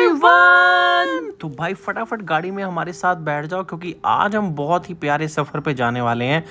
everyone! भाई फटाफट गाड़ी में हमारे साथ बैठ जाओ क्योंकि आज हम बहुत ही प्यारे सफ़र पे जाने वाले हैं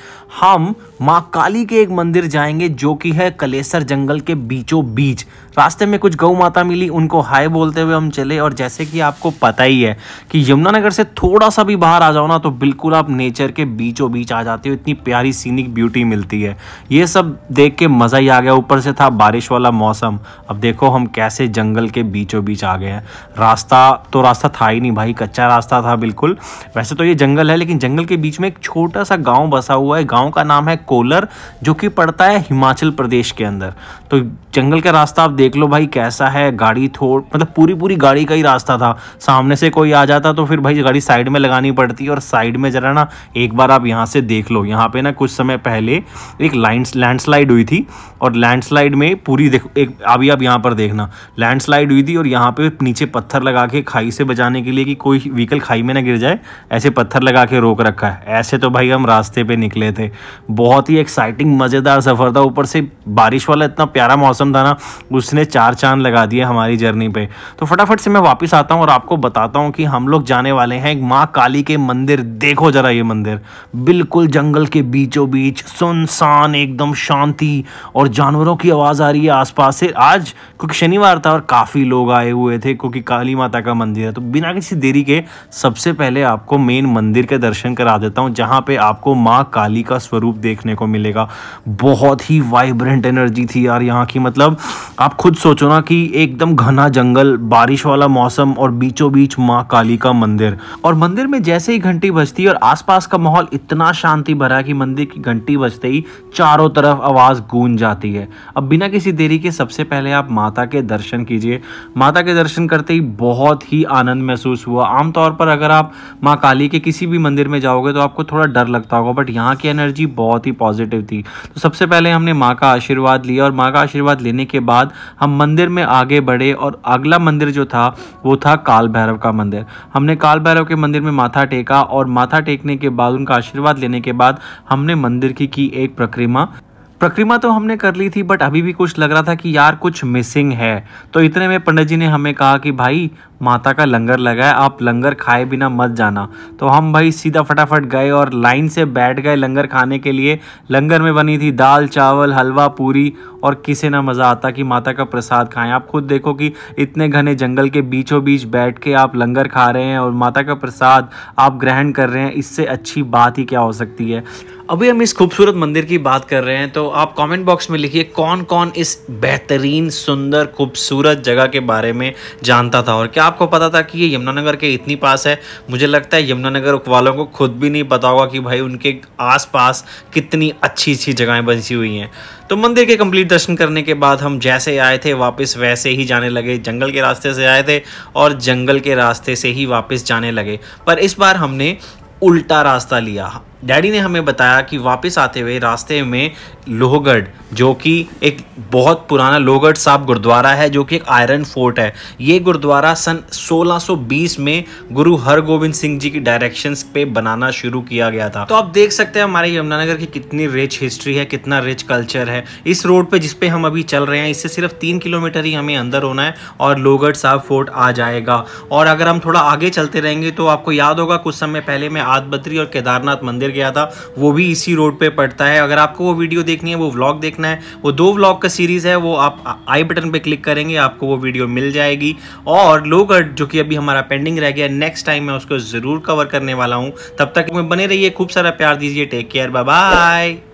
हम माँ काली के एक मंदिर जाएंगे जो कि है कलेसर जंगल के बीचों बीच रास्ते में कुछ गौ माता मिली उनको हाय बोलते हुए हम चले और जैसे कि आपको पता ही है कि यमुनानगर से थोड़ा सा भी बाहर आ जाओ ना तो बिल्कुल आप नेचर के बीचों बीच आ जाते हो इतनी प्यारी सीनिक ब्यूटी मिलती है ये सब देख के मज़ा ही आ गया ऊपर से था बारिश वाला मौसम अब देखो हम कैसे जंगल के बीचों बीच आ गए हैं रास्ता तो रास्ता था ही नहीं भाई कच्चा रास्ता था बिल्कुल वैसे तो ये जंगल है लेकिन जंगल के बीच में एक छोटा सा गाँव बसा हुआ है गाँव का नाम है कोलर जो कि पड़ता है हिमाचल प्रदेश के अंदर तो जंगल का रास्ता आप देख लो भाई कैसा है गाड़ी थोड़ मतलब पूरी पूरी गाड़ी का ही रास्ता था सामने से कोई आ जाता तो फिर भाई गाड़ी साइड में लगानी पड़ती है और साइड में ज़रा ना एक बार आप यहाँ से देख लो यहाँ पे ना कुछ समय पहले एक लाइन लैंडस्लाइड हुई थी और लैंडस्लाइड में पूरी देख एक अभी आप यहाँ पर देखना लैंडस्लाइड हुई थी और यहाँ पे नीचे पत्थर लगा के खाई से बचाने के लिए कि कोई व्हीकल खाई में ना गिर जाए ऐसे पत्थर लगा के रोक रखा है ऐसे तो भाई हम रास्ते पे निकले थे बहुत ही एक्साइटिंग मज़ेदार सफ़र था ऊपर से बारिश वाला इतना प्यारा मौसम था ना उसने चार चांद लगा दिए हमारी जर्नी पर तो फटाफट से मैं वापस आता हूँ और आपको बताता हूँ कि हम लोग जाने वाले हैं एक माँ काली के मंदिर देखो ज़रा ये मंदिर बिल्कुल जंगल के बीचों बीच सुनसान एकदम शांति और जानवरों की आवाज़ आ रही है आसपास से आज क्योंकि शनिवार था और काफ़ी लोग आए हुए थे क्योंकि काली माता का मंदिर है तो बिना किसी देरी के सबसे पहले आपको मेन मंदिर के दर्शन करा देता हूँ जहाँ पे आपको माँ काली का स्वरूप देखने को मिलेगा बहुत ही वाइब्रेंट एनर्जी थी यार यहाँ की मतलब आप खुद सोचो ना कि एकदम घना जंगल बारिश वाला मौसम और बीचों बीच माँ काली का मंदिर और मंदिर में जैसे ही घंटी बजती है और आसपास का माहौल इतना शांति भरा कि मंदिर की घंटी बजते ही चारों तरफ आवाज़ गूंज जाती है अब बिना किसी देरी के सबसे पहले आप माता के दर्शन कीजिए माता के दर्शन करते ही बहुत ही आनंद महसूस महसूस हुआ आमतौर पर अगर आप माँ काली के किसी भी मंदिर में जाओगे तो आपको थोड़ा डर लगता होगा बट यहाँ की एनर्जी बहुत ही पॉजिटिव थी तो सबसे पहले हमने माँ का आशीर्वाद लिया और माँ का आशीर्वाद लेने के बाद हम मंदिर में आगे बढ़े और अगला मंदिर जो था वो था काल भैरव का मंदिर हमने काल भैरव के मंदिर में माथा टेका और माथा टेकने के बाद उनका आशीर्वाद लेने के बाद हमने मंदिर की की एक प्रक्रिमा प्रक्रिमा तो हमने कर ली थी बट अभी भी कुछ लग रहा था कि यार कुछ मिसिंग है तो इतने में पंडित जी ने हमें कहा कि भाई माता का लंगर लगा है आप लंगर खाए बिना मत जाना तो हम भाई सीधा फटाफट गए और लाइन से बैठ गए लंगर खाने के लिए लंगर में बनी थी दाल चावल हलवा पूरी और किसे ना मज़ा आता कि माता का प्रसाद खाएं आप खुद देखो कि इतने घने जंगल के बीचों बीच बैठ के आप लंगर खा रहे हैं और माता का प्रसाद आप ग्रहण कर रहे हैं इससे अच्छी बात ही क्या हो सकती है अभी हम इस खूबसूरत मंदिर की बात कर रहे हैं तो आप कमेंट बॉक्स में लिखिए कौन कौन इस बेहतरीन सुंदर खूबसूरत जगह के बारे में जानता था और क्या आपको पता था कि ये यमुनानगर के इतनी पास है मुझे लगता है यमुनानगर वालों को खुद भी नहीं पता होगा कि भाई उनके आसपास कितनी अच्छी अच्छी जगहें बसी हुई हैं तो मंदिर के कंप्लीट दर्शन करने के बाद हम जैसे आए थे वापस वैसे ही जाने लगे जंगल के रास्ते से आए थे और जंगल के रास्ते से ही वापस जाने लगे पर इस बार हमने उल्टा रास्ता लिया डैडी ने हमें बताया कि वापस आते हुए रास्ते में लोहगढ़ जो कि एक बहुत पुराना लोहगढ़ साहब गुरुद्वारा है जो कि एक आयरन फोर्ट है ये गुरुद्वारा सन 1620 में गुरु हरगोविंद सिंह जी की डायरेक्शंस पे बनाना शुरू किया गया था तो आप देख सकते हैं हमारे यमुनानगर की कितनी रिच हिस्ट्री है कितना रिच कल्चर है इस रोड पर जिसपे हम अभी चल रहे हैं इससे सिर्फ तीन किलोमीटर ही हमें अंदर होना है और लोहगढ़ साहब फोर्ट आ जाएगा और अगर हम थोड़ा आगे चलते रहेंगे तो आपको याद होगा कुछ समय पहले मैं आदबद्री और केदारनाथ मंदिर लेकर गया था वो भी इसी रोड पे पड़ता है अगर आपको वो वीडियो देखनी है वो व्लॉग देखना है वो दो व्लॉग का सीरीज़ है वो आप आई बटन पर क्लिक करेंगे आपको वो वीडियो मिल जाएगी और लोगट जो कि अभी हमारा पेंडिंग रह गया नेक्स्ट टाइम मैं उसको ज़रूर कवर करने वाला हूँ तब तक मैं बने रहिए खूब सारा प्यार दीजिए टेक केयर बाय